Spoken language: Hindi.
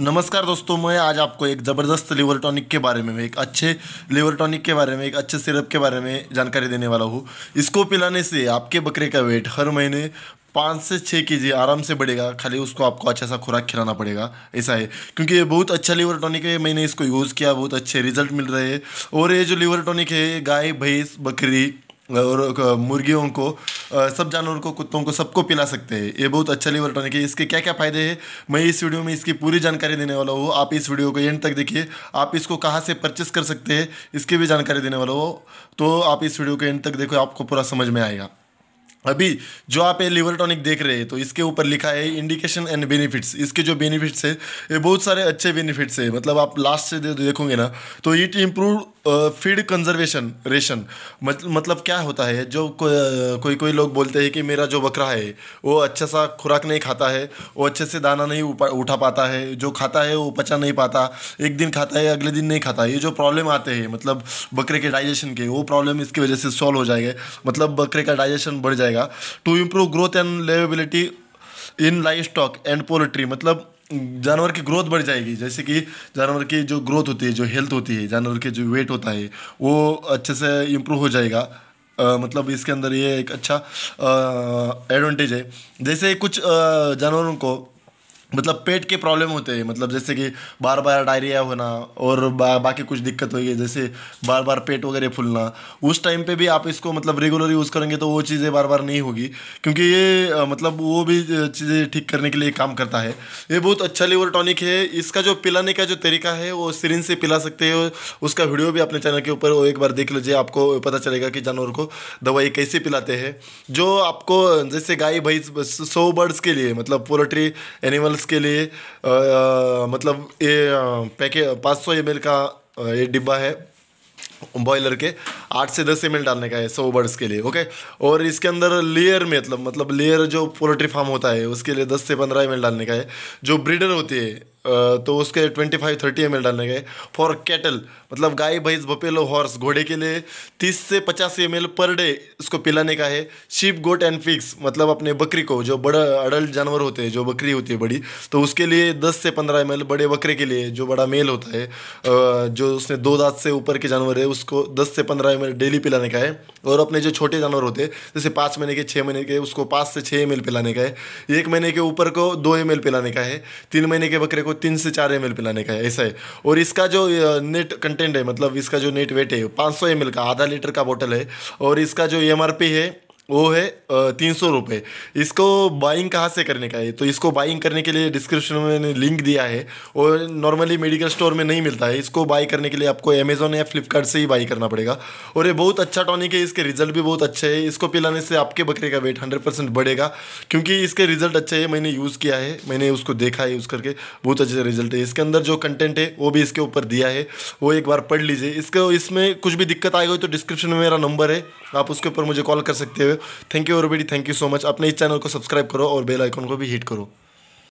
नमस्कार दोस्तों मैं आज आपको एक ज़बरदस्त लिवर टॉनिक के बारे में एक अच्छे लिवर टॉनिक के बारे में एक अच्छे सिरप के बारे में जानकारी देने वाला हूँ इसको पिलाने से आपके बकरे का वेट हर महीने पाँच से छः के जी आराम से बढ़ेगा खाली उसको आपको अच्छा सा खुराक खिलाना पड़ेगा ऐसा है क्योंकि ये बहुत अच्छा लीवर टॉनिक है मैंने इसको यूज़ किया बहुत अच्छे रिजल्ट मिल रहे हैं और ये जो लीवर टॉनिक है गाय भैंस बकरी और मुर्गियों को सब जानवरों को कुत्तों को सबको पिला सकते हैं ये बहुत अच्छा लीवर टॉनिक है इसके क्या क्या फ़ायदे हैं मैं इस वीडियो में इसकी पूरी जानकारी देने वाला हूँ आप इस वीडियो को एंड तक देखिए आप इसको कहाँ से परचेस कर सकते हैं इसकी भी जानकारी देने वाला हो तो आप इस वीडियो को एंड तक देखो आपको पूरा समझ में आएगा अभी जो आप ये लिवर टॉनिक देख रहे हैं तो इसके ऊपर लिखा है इंडिकेशन एंड बेनिफिट्स इसके जो बेनिफिट्स है ये बहुत सारे अच्छे बेनिफिट्स है मतलब आप लास्ट से देखोगे ना तो it improve feed conservation ration मतलब क्या होता है जो को, कोई कोई लोग बोलते हैं कि मेरा जो बकरा है वो अच्छा सा खुराक नहीं खाता है वो अच्छे से दाना नहीं उठा पाता है जो खाता है वो पचा नहीं पाता एक दिन खाता है अगले दिन नहीं खाता है ये जो प्रॉब्लम आते हैं मतलब बकरे के डाइजेशन के वो प्रॉब्लम इसकी वजह से सॉल्व हो जाएगा मतलब बकरे का डाइजेशन बढ़ जाएगा to improve growth and liveability in livestock and poultry मतलब जानवर की ग्रोथ बढ़ जाएगी जैसे कि जानवर की जो ग्रोथ होती है जो हेल्थ होती है जानवर के जो वेट होता है वो अच्छे से इम्प्रूव हो जाएगा आ, मतलब इसके अंदर ये एक अच्छा एडवांटेज है जैसे कुछ जानवरों को मतलब पेट के प्रॉब्लम होते हैं मतलब जैसे कि बार बार डायरिया होना और बा, बाकी कुछ दिक्कत होगी जैसे बार बार पेट वगैरह फूलना उस टाइम पे भी आप इसको मतलब रेगुलर यूज़ करेंगे तो वो चीज़ें बार बार नहीं होगी क्योंकि ये मतलब वो भी चीज़ें ठीक करने के लिए काम करता है ये बहुत अच्छा लीवर टॉनिक है इसका जो पिलाने का जो तरीका है वो सिरिन से पिला सकते हो उसका वीडियो भी अपने चैनल के ऊपर एक बार देख लीजिए आपको पता चलेगा कि जानवर को दवाई कैसे पिलाते हैं जो आपको जैसे गाय भैंस सौ बर्ड्स के लिए मतलब पोल्ट्री एनिमल्स गर्ल्स के लिए आ, आ, मतलब ये पैके पाँच सौ एम का ये डिब्बा है बॉयलर के आठ से दस एम डालने का है सौ बर्ड्स के लिए ओके और इसके अंदर लेयर में मतलब मतलब लेयर जो पोल्ट्री फार्म होता है उसके लिए दस से पंद्रह एम डालने का है जो ब्रीडर होती है तो उसके ट्वेंटी फाइव थर्टी एम डालने गए फॉर कैटल मतलब गाय भैंस बपेलो हॉर्स घोड़े के लिए तीस से पचास एम पर डे इसको पिलाने का है शिप गोट एंड फिक्स मतलब अपने बकरी को जो बड़ा अडल्ट जानवर होते हैं जो बकरी होती है बड़ी तो उसके लिए दस से पंद्रह एम बड़े बकरे के लिए जो बड़ा मेल होता है जो उसने दो दांत से ऊपर के जानवर है उसको दस से पंद्रह एम डेली पिलाने का है और अपने जो छोटे जानवर होते हैं जैसे पाँच महीने के छः महीने के उसको पाँच से छः एम पिलाने का है एक महीने के ऊपर को दो एम पिलाने का है तीन महीने के बकरे को तीन से चार एम पिलाने का है ऐसा है और इसका जो नेट कंटेंट है मतलब इसका जो नेट वेट है पाँच सौ का आधा लीटर का बॉटल है और इसका जो एम है वो है तीन सौ रुपये इसको बाइंग कहाँ से करने का है तो इसको बाइंग करने के लिए डिस्क्रिप्शन में मैंने लिंक दिया है और नॉर्मली मेडिकल स्टोर में नहीं मिलता है इसको बाई करने के लिए आपको अमेज़ोन या फ्लिपकार्ट से ही बाई करना पड़ेगा और ये बहुत अच्छा टॉनिक है इसके रिजल्ट भी बहुत अच्छे है इसको पिलाने से आपके बकरे का वेट हंड्रेड परसेंट बढ़ेगा क्योंकि इसके रिजल्ट अच्छे है मैंने यूज़ किया है मैंने उसको देखा है यूज़ करके बहुत अच्छे रिजल्ट है इसके अंदर जो कंटेंट है वो भी इसके ऊपर दिया है वो एक बार पढ़ लीजिए इसको इसमें कुछ भी दिक्कत आएगी तो डिस्क्रिप्शन में मेरा नंबर है आप उसके ऊपर मुझे कॉल कर सकते हो थैंक यू और बेटी थैंक यू सो मच अपने इस चैनल को सब्सक्राइब करो और बेल आइकन को भी हिट करो